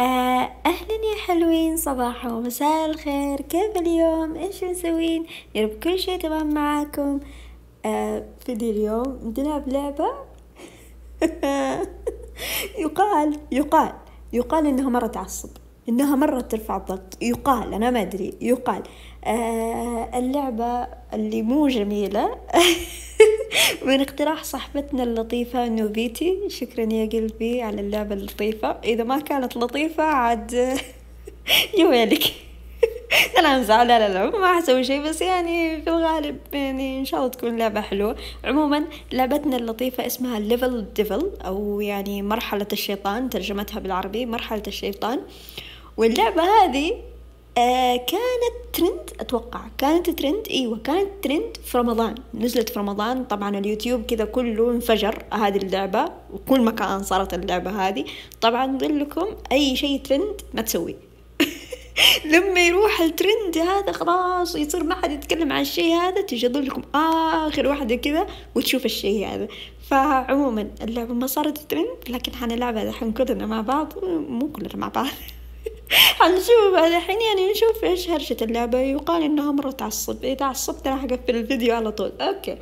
آه، اهلا يا حلوين صباح ومساء الخير كيف اليوم ايش مسوين يا رب كل شيء تمام معاكم آه فيديو اليوم بنلعب لعبة يقال يقال يقال انها مرة تعصب انها مرة ترفع الضغط يقال انا ما ادري يقال آه اللعبة اللي مو جميلة من اقتراح صاحبتنا اللطيفة نوبيتي شكرا يا قلبي على اللعبة اللطيفة إذا ما كانت لطيفة عاد يويلك انا امزح لا لا لا ما حسوي شيء بس يعني في الغالب يعني ان شاء الله تكون لعبه حلوه عموما لعبتنا اللطيفه اسمها ليفل ديفل او يعني مرحله الشيطان ترجمتها بالعربي مرحله الشيطان واللعبه هذه آه، كانت ترند اتوقع كانت ترند ايوه كانت ترند في رمضان نزلت في رمضان طبعا اليوتيوب كذا كله انفجر هذه اللعبه وكل مكان صارت اللعبه هذه طبعا نقول لكم اي شيء ترند ما تسويه لما يروح الترند هذا خلاص يصير ما حد يتكلم عن الشيء هذا تجي لكم اخر واحدة كذا وتشوف الشيء هذا فعموما اللعبة ما صارت ترند لكن حنلعبها الحين كلنا مع بعض مو كلنا مع بعض هنشوف الحين يعني نشوف ايش هرشة اللعبة يقال انها مرة تعصب اذا إيه عصبت راح اقفل الفيديو على طول اوكي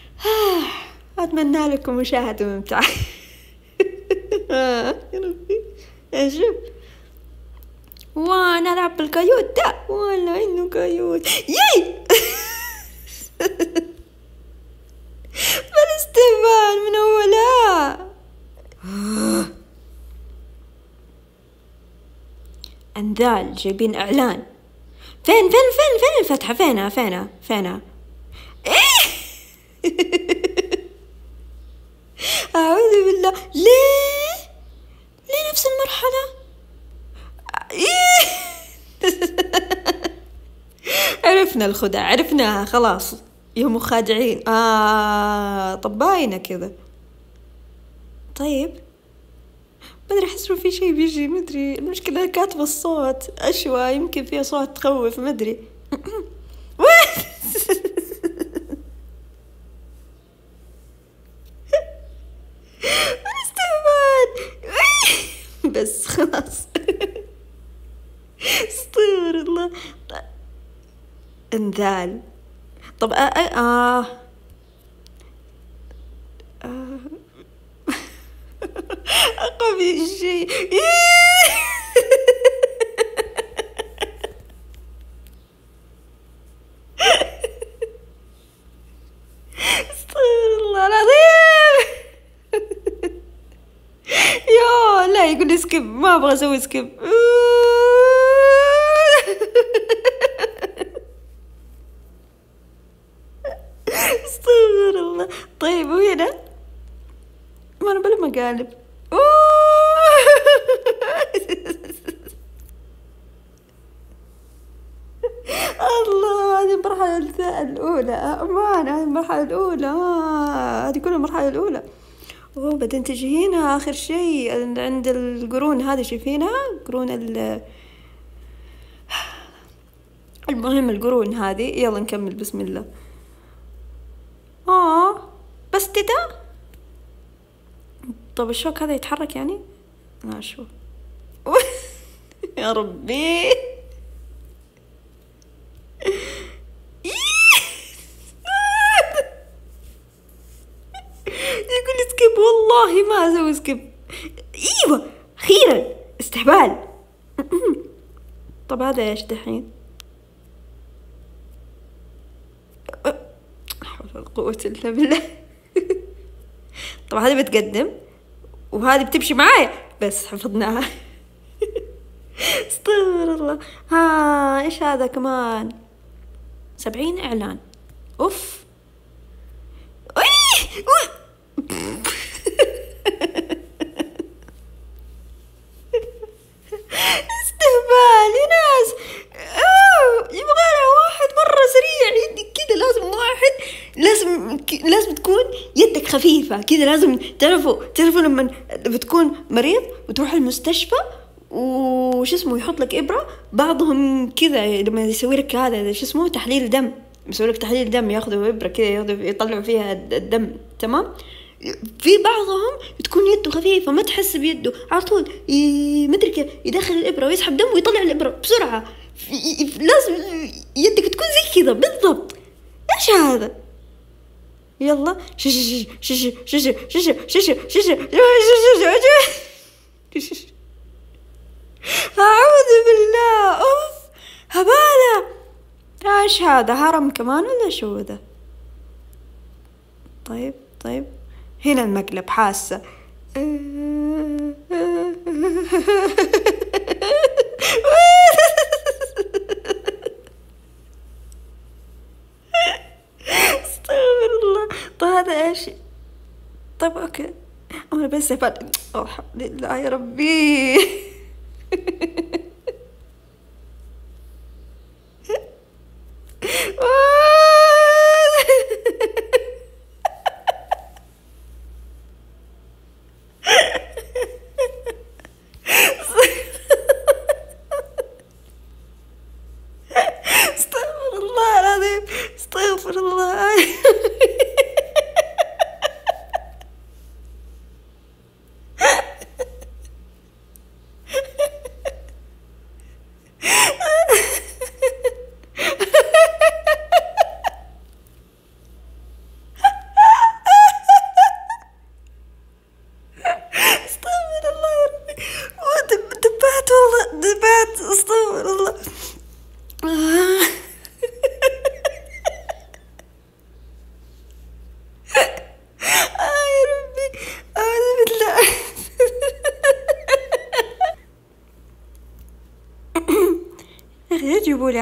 اتمنى لكم مشاهدة ممتعة يا ربي اشوف إيه، العب بالكيوت ده وانا انه كيوت ياي بالاستهبال من اولها آه. انذال جايبين اعلان فين فين فين فين الفتحة فينها فينها فينها إيه؟ أعوذ بالله ليه ليه نفس المرحلة إيه؟ عرفنا الخدع عرفناها خلاص يا خادعين آه طب باينة كذا طيب ما ادري احس في شيء بيجي ما ادري المشكله كاتبه الصوت اشوى يمكن فيها صوت تخوف ما ادري بس خلاص استغفر الله طيب. انذال طب آه, آه, آه bir şey. استغفر الله العظيم يا لا يقول لي سكيب ما ابغى اسوي سكيب استغفر الله طيب وهنا ما انا بلا مقالب المرحله الأولى وبعدين تجي هنا آخر شيء عند القرون هذه شايفينها قرون ال المهم القرون هذه يلا نكمل بسم الله آه بس تدا طب الشوك هذا يتحرك يعني لا شو يا ربي ما اسوي سكيب ايوه اخيرا استهبال طب هذا ايش دحين حول القوة الا بالله طب هذه بتقدم وهذه بتمشي معايا بس حفظناها استغفر الله ها ايش هذا كمان سبعين اعلان اوف خفيفه كذا لازم تعرفوا تعرفوا لما بتكون مريض وتروح المستشفى وش اسمه يحط لك ابره بعضهم كذا لما يسوي لك هذا شو اسمه تحليل دم يسوي لك تحليل دم ياخذوا ابره كذا ياخذوا يطلعوا فيها الدم تمام في بعضهم تكون يده خفيفه ما تحس بيده على طول مدري كيف يدخل الابره ويسحب دم ويطلع الابره بسرعه لازم يدك تكون زي كذا بالضبط ايش هذا يلا أعوذ بالله أوف هبالة إيش هذا هرم كمان ولا شو ذا طيب طيب هنا المقلب حاسة هذا ايش طيب اوكي انا بس بعد اوه لا يا ربي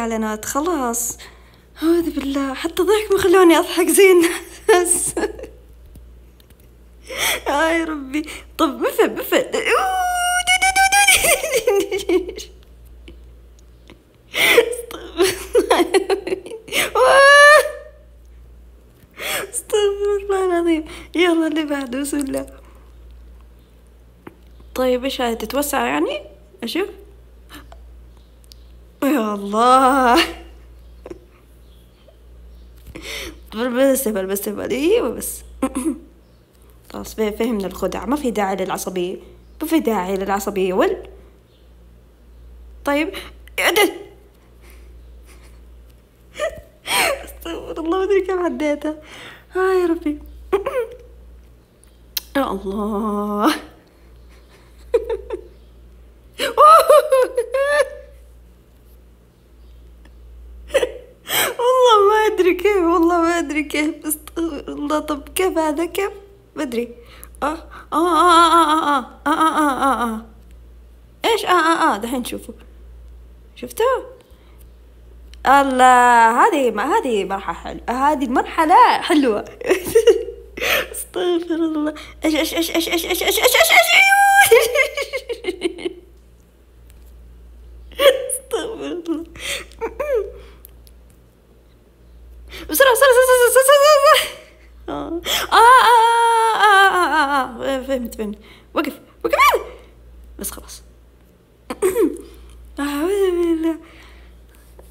اعلانات خلاص اعوذ بالله حتى ضحك ما خلوني اضحك زين بس يا ربي طب بفا بفا استغفر الله العظيم يلا اللي بعده بسم الله طيب ايش هاي تتوسع يعني اشوف يا الله بس بس بس بس ايوه بس خلاص فهمنا الخدع ما في داعي للعصبية ما في داعي للعصبية ول طيب استغفر الله ما ادري كيف عديتها آه يا ربي يا الله والله ما ادري كيف والله ما ادري كيف استغفر الله طب كيف هذا كيف ما ادري اه اه اه اه اه اه ايش اه اه اه دحين شوفوا شفتوا الله هذه ما هذه مرحلة حلوة هذه المرحلة حلوة استغفر الله ايش ايش ايش ايش ايش ايش ايش ايش فهمني وقف وقف آه! بس خلاص أعوذ بالله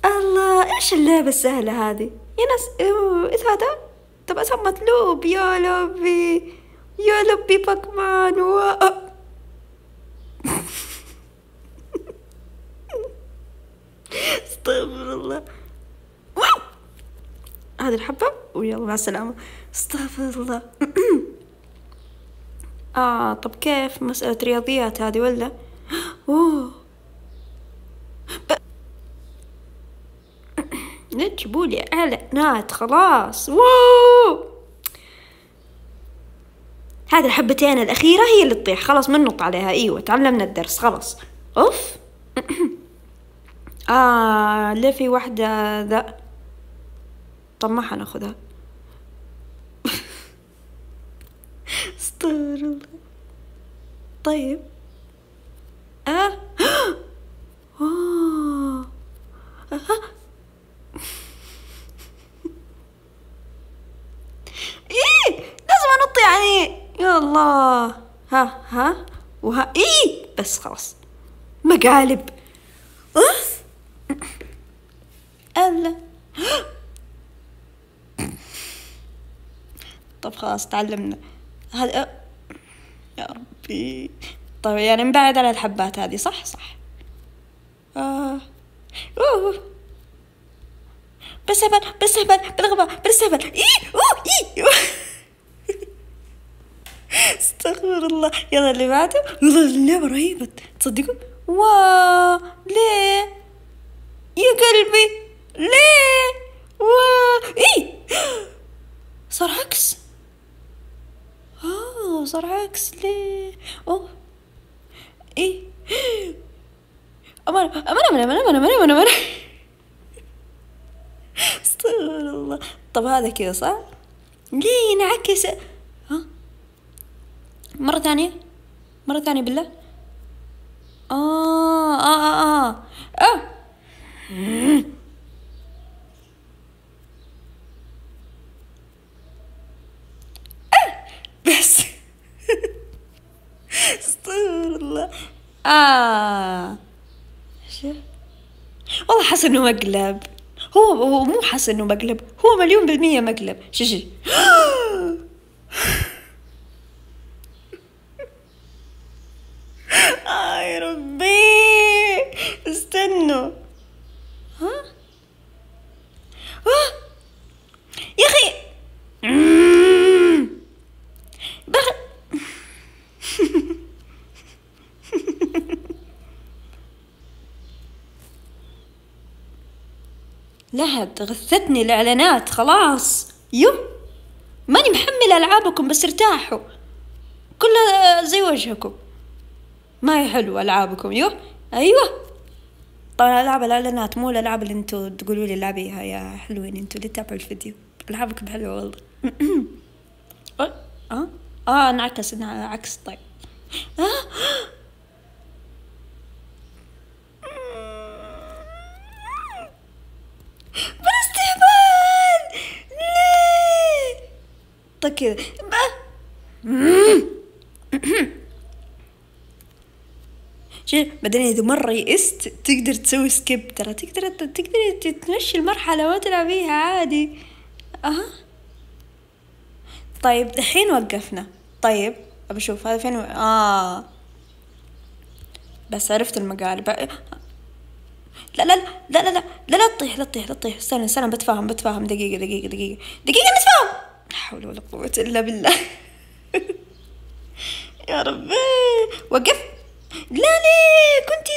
الله إيش اللعبة السهلة هذه يا ناس إيش هذا طب تبسم مطلوب يا لبي يا لبي باكمان و... آه! استغفر الله واو هذه الحبة ويلا مع السلامة استغفر الله آه طب كيف مسألة رياضيات هذه ولا أوه ب... لا لي إعلانات خلاص هذه الحبتين الأخيرة هي اللي تطيح خلاص عليها أيوة تعلمنا الدرس خلاص أوف آه في واحدة ذا طب ما حناخذها استغفر الله طيب آه. اه آه. ايه لازم انط يعني يا الله ها ها وها ايه بس خلاص مقالب اوف آه. الا طب خلاص تعلمنا هذا يا ربي طيب يعني نبعد على الحبات هذه صح صح آه. أوه. بالسهبل بالسهبل بالغباء هبل إيه أوه إيه استغفر الله يلا اللي بعده يلا اللعبة رهيبة تصدقوا واو ليه يا قلبي ليه واو إيه صار عكس اه صار عكس ليه اوه ايه أمانة أمانة أمانة أمانة أمانة أمانة أمانة استغفر الله طب هذا كذا صح؟ ليه ينعكس ها؟ مرة ثانية مرة ثانية بالله آه آه آه آه, آه. آه والله حس انه مقلب هو مو حس انه مقلب هو مليون بالمية مقلب شجي لهب غثتني الإعلانات خلاص يو ماني محملة ألعابكم بس ارتاحوا كلها زي وجهكم ما هي حلوة ألعابكم يو أيوة طبعا ألعاب الإعلانات مو الألعاب اللي انتو تقولوا لي لعبيها يا حلوين انتو اللي تتابعوا الفيديو ألعابكم حلوة والله أه؟ أه انعكس آه، عكس طيب آه بالاستهبال ليه طيب كذا بعدين اذا مره يئست تقدر تسوي سكيب ترى تقدر تقدر تمشي المرحله وتلعبيها عادي اها طيب الحين وقفنا طيب ابى اشوف هذا فين و... اه بس عرفت المقال بقى لا لا لا لا لا لا لا تطيح لا تطيح لا تطيح استنى استنى بتفاهم بتفاهم دقيقة دقيقة دقيقة دقيقة بتفاهم لا حول ولا قوة إلا بالله يا ربي وقف لا ليه كنت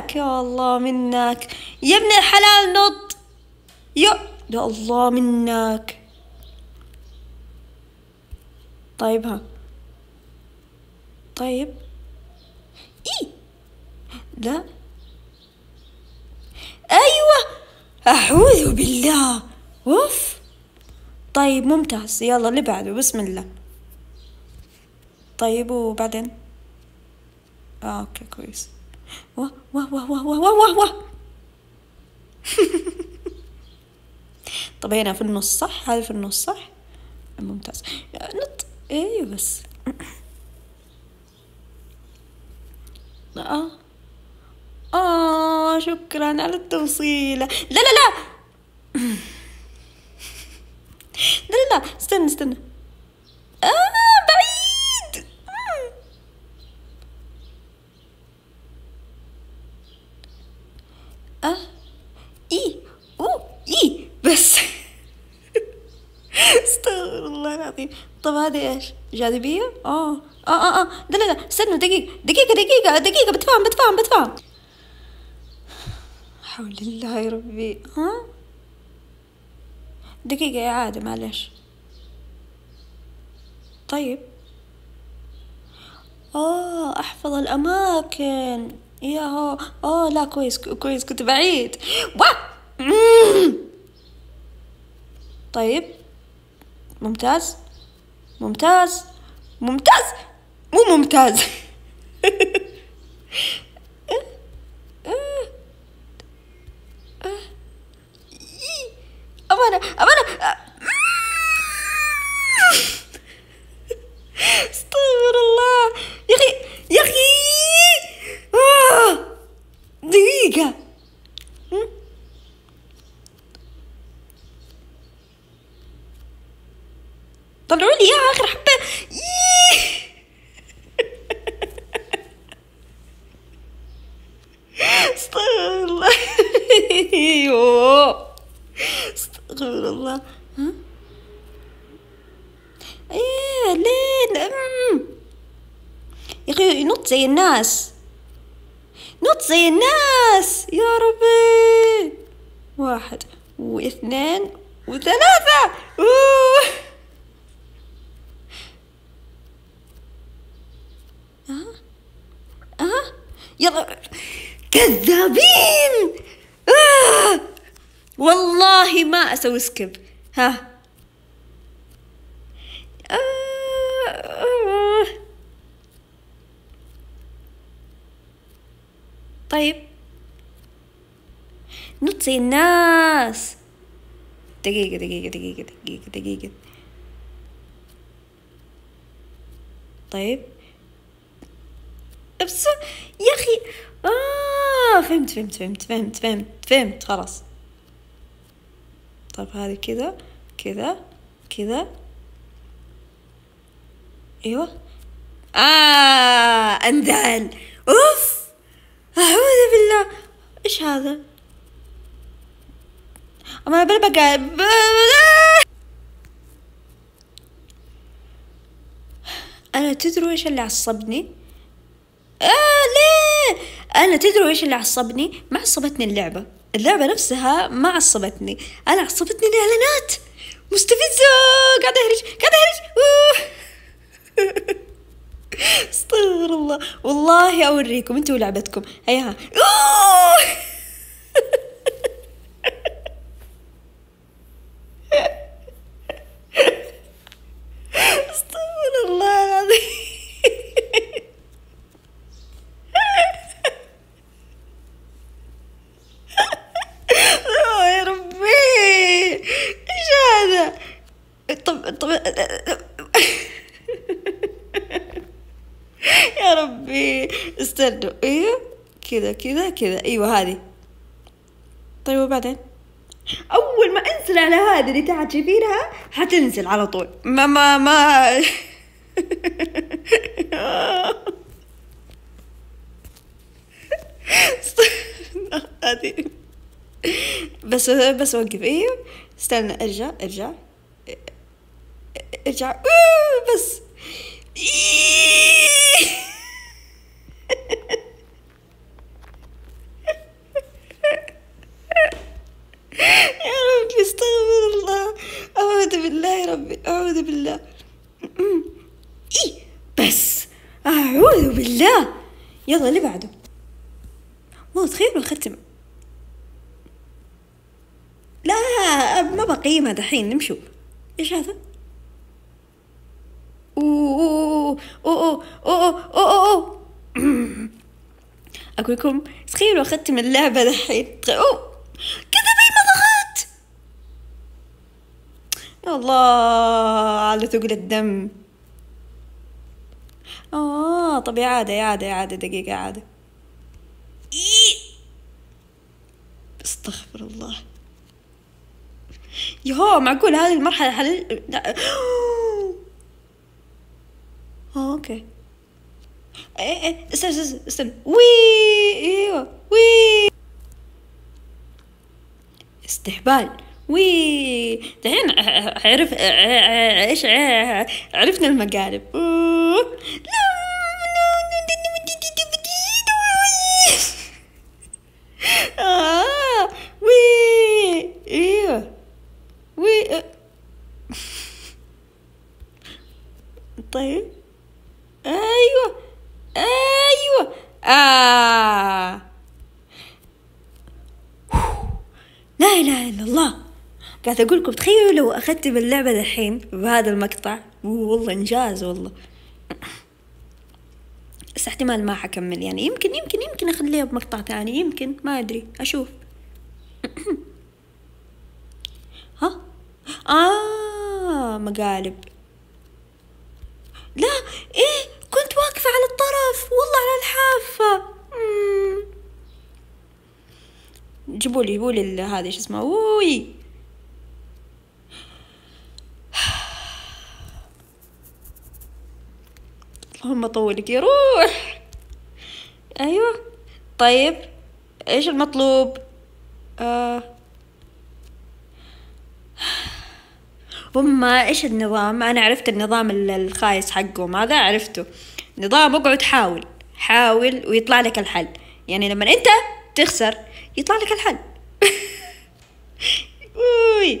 زينك يا الله منك يا ابن الحلال نط يا يا الله منك طيب ها طيب إيه لا أيوة أعوذ بالله أوف طيب ممتاز يلا اللي بعده بسم الله طيب وبعدين آه أوكي كويس واه واه واه واه و و, و. طب هنا في النص صح هذا في النص صح ممتاز نط ايوه بس اه شكرا على التوصيلة لا لا لا لا لا لا استنى استنى آه بعيد آه. آه. إي أو إي بس استغفر الله العظيم طب هذه إيش جاذبية؟ آه. آه آه آه لا لا لا استنى دقيقة دقيقة دقيقة دقيقة بتفهم بتفهم بتفهم حول الله يا ربي ها دقيقة يا عادة معلش طيب آه أحفظ الأماكن يا هو آه لا كويس كويس كنت بعيد طيب ممتاز ممتاز ممتاز مو ممتاز أمانة أمانة استغفر الله يا أخي يا أخي آه. دقيقة طلعوا لي يا آخر حبة استغفر الله ها ايه ام يا اخي ينط زي الناس نط زي الناس يا ربي واحد واثنين وثلاثة أوه. أه. أه. يلا كذابين والله ما أسوي سكيب ها طيب نط زي الناس دقيقة دقيقة دقيقة دقيقة دقيقة طيب أبس يا أخي آه فهمت فهمت فهمت فهمت فهمت فهمت خلاص طب هذه كذا كذا كذا ايوه آه أندال أوف أعوذ بالله إيش هذا؟ أما أنا بلبقى أنا تدروا إيش اللي عصبني؟ آه ليه؟ أنا تدروا إيش اللي عصبني؟ ما عصبتني اللعبة اللعبة نفسها ما عصبتني أنا عصبتني الإعلانات مستفزة قاعدة أهرج قاعدة أهرج استغفر الله والله أوريكم أنتوا لعبتكم هيا كذا كذا كذا ايوه هذه طيب وبعدين اول ما انزل على هذه اللي تحت شايفينها حتنزل على طول ما ما ما بس بس وقف ايوه استنى ارجع ارجع ارجع بس أعوذ بالله إيه بس أعوذ بالله يلا اللي بعده والله تخيلوا الختم لا ما بقيمها دحين نمشوا ايش هذا اوه اوه اوه اوه اوه اقول لكم تخيلوا أختم اللعبه دحين اوه كذا الله على ثقل الدم آه طب إعادة إعادة إعادة دقيقة إعادة إيه؟ استغفر الله يهو معقول هذه المرحلة حل لا. آه أوكي إيه إيه استنى استنى استنى وي إيوه وي استهبال وي دحين عرف ايش عرفنا المقالب لا قاعد أقول لكم تخيلوا لو أخذت باللعبة اللعبة الحين بهذا المقطع والله إنجاز والله بس احتمال ما حكمل يعني يمكن يمكن يمكن أخليها بمقطع ثاني يمكن ما أدري أشوف ها آه مقالب لا إيه كنت واقفة على الطرف والله على الحافة جيبولي جيبولي هذا شو اسمه اوي ما يروح ايوه طيب ايش المطلوب آه. وما ايش النظام انا عرفت النظام الخايس حقهم هذا عرفته نظام اقعد حاول حاول ويطلع لك الحل يعني لما انت تخسر يطلع لك الحل اوي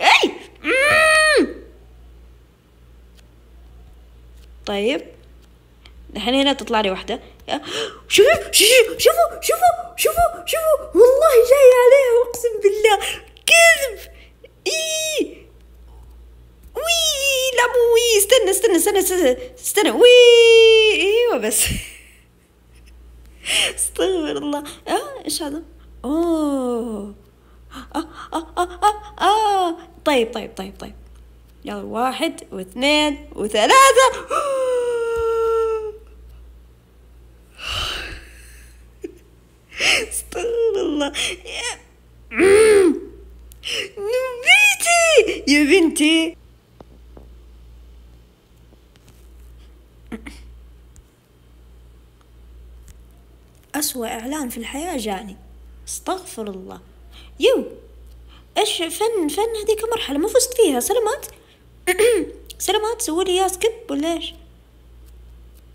اي مم. طيب الحين هنا تطلع لي واحدة شوفوا شوفوا شوفوا شوفوا شوفوا والله جاي عليها أقسم بالله كذب إي وي لا مو وي استنى استنى استنى استنى, استنى. وي ايوه بس استغفر الله اه ايش هذا اوه آه آه آه آه آه. طيب طيب طيب طيب يلا واحد واثنين وثلاثة استغفر الله يا نبيتي يا بنتي أسوأ إعلان في الحياة جاني استغفر الله يو إيش فن فن هذيك مرحلة ما فزت فيها سلامات سلامات سوولي يا سكيب ولا إيش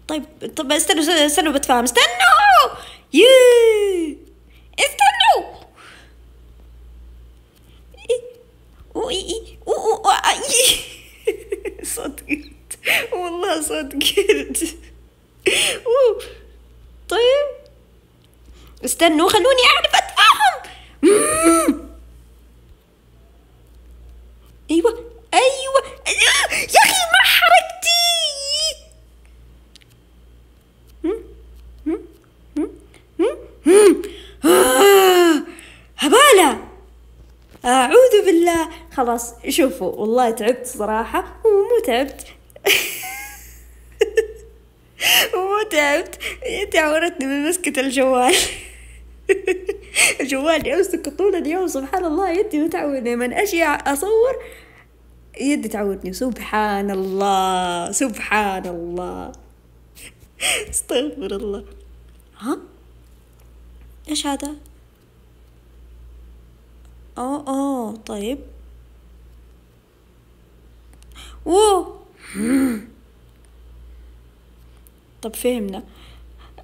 طيب طب استنوا استنوا, استنوا بتفاهم استنوا ييه استنوا صدقت والله صدقت طيب استنوا خلوني اعرف اتفاهم ايوه بالله خلاص شوفوا والله تعبت صراحة ومو تعبت مو تعبت تعورتني من مسكة الجوال الجوال يمسك طول اليوم سبحان الله يدي متعودة من أجي أصور يدي تعودني سبحان الله سبحان الله استغفر الله ها ايش هذا اه اه طيب اوه طب فهمنا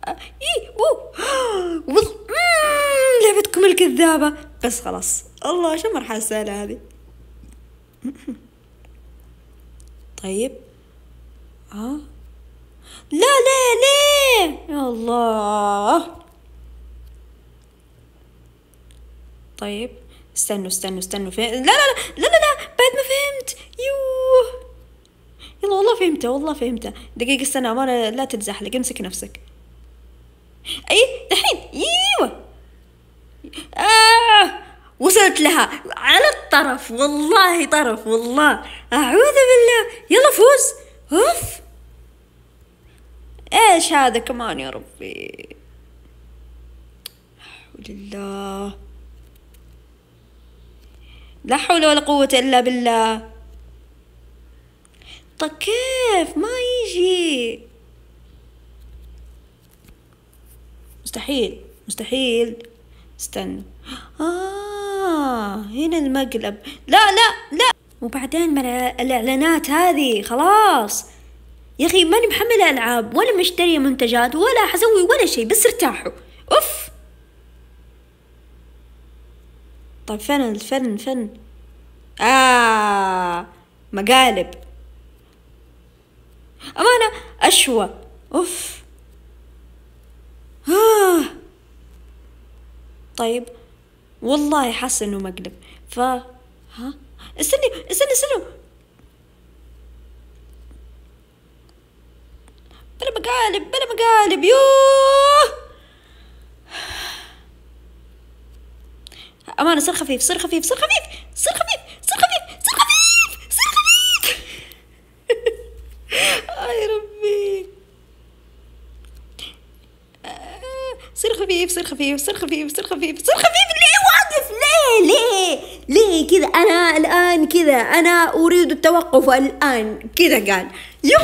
اي بو لعبتكم الكذابة بس خلاص الله شو مرحلة سهلة هذه طيب ها آه. لا لا لا يا الله طيب استنوا استنوا استنوا فين لا لا لا لا لا بعد ما فهمت يوه يلا والله فهمته والله فهمته دقيقة استنى عمارة لا تتزحلق امسك نفسك اي دحين ايوه آه وصلت لها على الطرف والله طرف والله أعوذ بالله يلا فوز أوف إيش هذا كمان يا ربي الحمد لله لا حول ولا قوة إلا بالله طيب كيف ما يجي مستحيل مستحيل استنى آه هنا المقلب لا لا لا وبعدين من الإعلانات هذه خلاص يا أخي ماني محملة ألعاب ولا مشترية منتجات ولا حسوي ولا شيء بس ارتاحوا أوف طيب فين الفن فن آه مقالب أمانة أشوى أوف آه. طيب والله حاسة إنه مقلب ف ها استني استني استني بلا مقالب بلا مقالب يوه امانه صير خفيف صير خفيف صير خفيف صير خفيف صير خفيف صير خفيف صير خفيف يا ربي صير خفيف صير خفيف صير خفيف صير خفيف صير خفيف ليه واقف ليه ليه ليه كذا انا الان كذا انا اريد التوقف الان كذا قال يو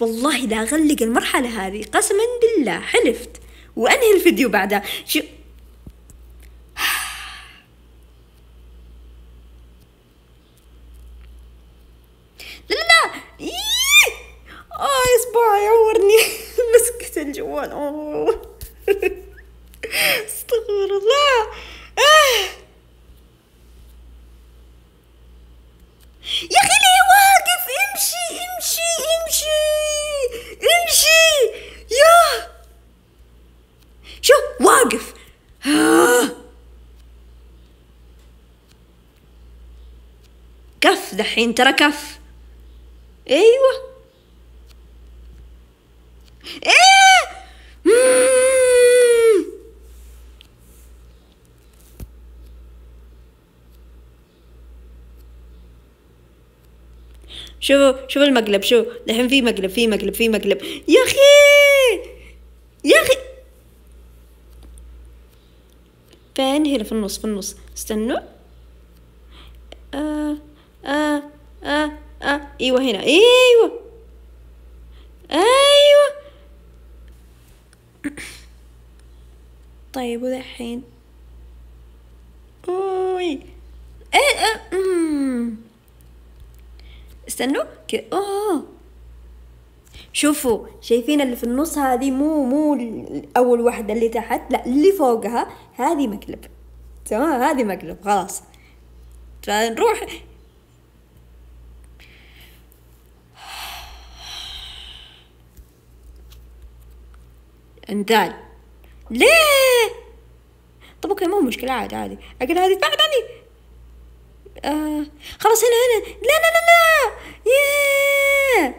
والله لا اغلق المرحله هذه قسما بالله حلفت وانهي الفيديو بعدها شو الحين ترى كف ايوه ايه شوفوا شوفوا المقلب شوفوا الحين في مقلب في مقلب في مقلب يا اخي يا اخي فين هنا في النص في النص استنوا ايوه هنا ايوه ايوه طيب ودحين اوي ايه استنوا كذا اوه شوفوا شايفين اللي في النص هذه مو مو اول واحده اللي تحت لا اللي فوقها هذه مقلب تمام هذه مقلب خلاص فنروح انذال ليه طب اوكي مو مشكلة عادي عادي اقول هذه بعد عني آه خلاص هنا هنا لا لا لا لا يا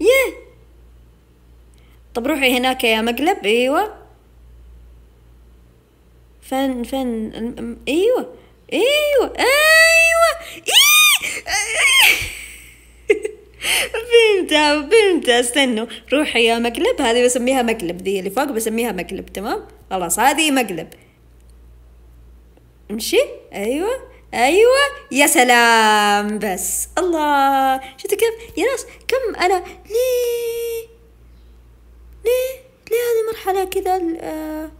ياه طب روحي هناك يا مقلب ايوه فن فن ايوه ايوه ايوه, أيوة. إيه. إيه. بنت بنت استنوا روحي يا مقلب هذه بسميها مقلب ذي اللي فوق بسميها مقلب تمام خلاص هذه مقلب امشي ايوه ايوه يا سلام بس الله شفتوا كيف يا ناس كم انا ليه ليه ليه هذه مرحله كذا لا آه،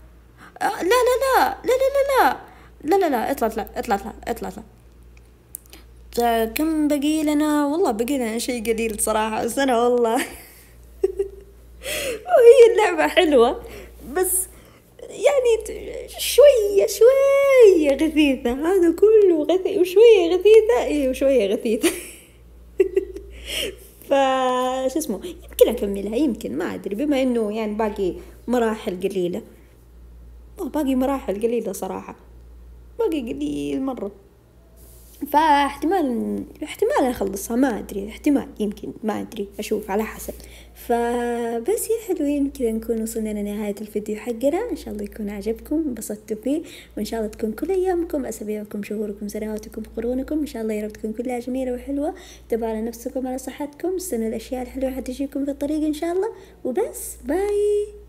آه، لا لا لا لا لا لا لا لا لا اطلع اطلع اطلع اطلع اطلع, اطلع. كم بقي لنا والله بقي لنا شيء قليل صراحة بس أنا والله وهي اللعبة حلوة بس يعني شوية شوية غثيثة هذا كله غثي وشوية غثيثة إيه وشوية غثيثة فا شو اسمه يمكن أكملها يمكن ما أدري بما إنه يعني باقي مراحل قليلة باقي مراحل قليلة صراحة باقي قليل مرة فاحتمال احتمال اخلصها ما ادري احتمال يمكن ما ادري اشوف على حسب فبس يا حلوين كذا نكون وصلنا لنهاية الفيديو حقنا ان شاء الله يكون عجبكم انبسطتوا فيه وان شاء الله تكون كل ايامكم اسابيعكم شهوركم سنواتكم قرونكم ان شاء الله يا رب تكون كلها جميلة وحلوة تبعوا على نفسكم على صحتكم السنة الاشياء الحلوة حتجيكم في الطريق ان شاء الله وبس باي